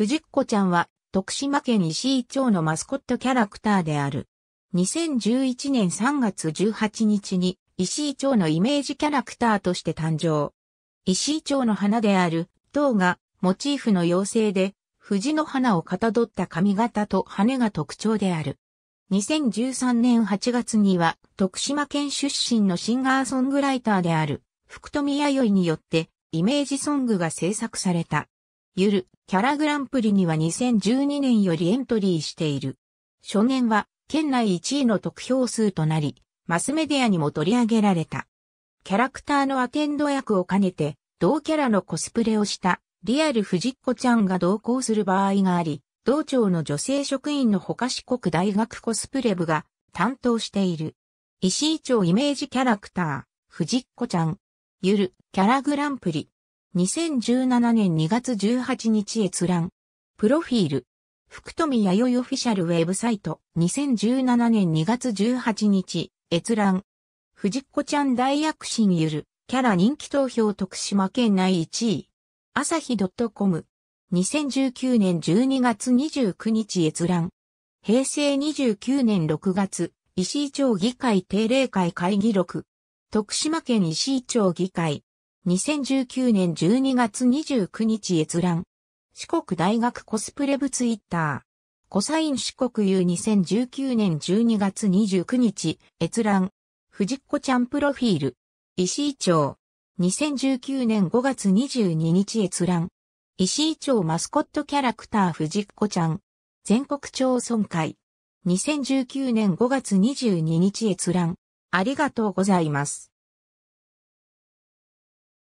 藤子ちゃんは、徳島県石井町のマスコットキャラクターである。2011年3月18日に、石井町のイメージキャラクターとして誕生。石井町の花である、塔が、モチーフの妖精で、藤の花をかたどった髪型と羽が特徴である。2013年8月には、徳島県出身のシンガーソングライターである、福富弥生によって、イメージソングが制作された。ゆるキャラグランプリには2012年よりエントリーしている。初年は県内1位の得票数となり、マスメディアにも取り上げられた。キャラクターのアテンド役を兼ねて、同キャラのコスプレをしたリアル藤子ちゃんが同行する場合があり、同庁の女性職員の他四国大学コスプレ部が担当している。石井町イメージキャラクター、藤子ちゃん。ゆる、キャラグランプリ。2017年2月18日閲覧。プロフィール。福富弥生オフィシャルウェブサイト。2017年2月18日閲覧。藤子ちゃん大躍進ゆる。キャラ人気投票徳島県内1位。朝日 .com。2019年12月29日閲覧。平成29年6月、石井町議会定例会会議録。徳島県石井町議会。2019年12月29日閲覧。四国大学コスプレ部ツイッター。コサイン四国有。2 0 1 9年12月29日、閲覧。藤子ちゃんプロフィール。石井町。2019年5月22日閲覧。石井町マスコットキャラクター藤子ちゃん。全国町村会。2019年5月22日閲覧。ありがとうございます。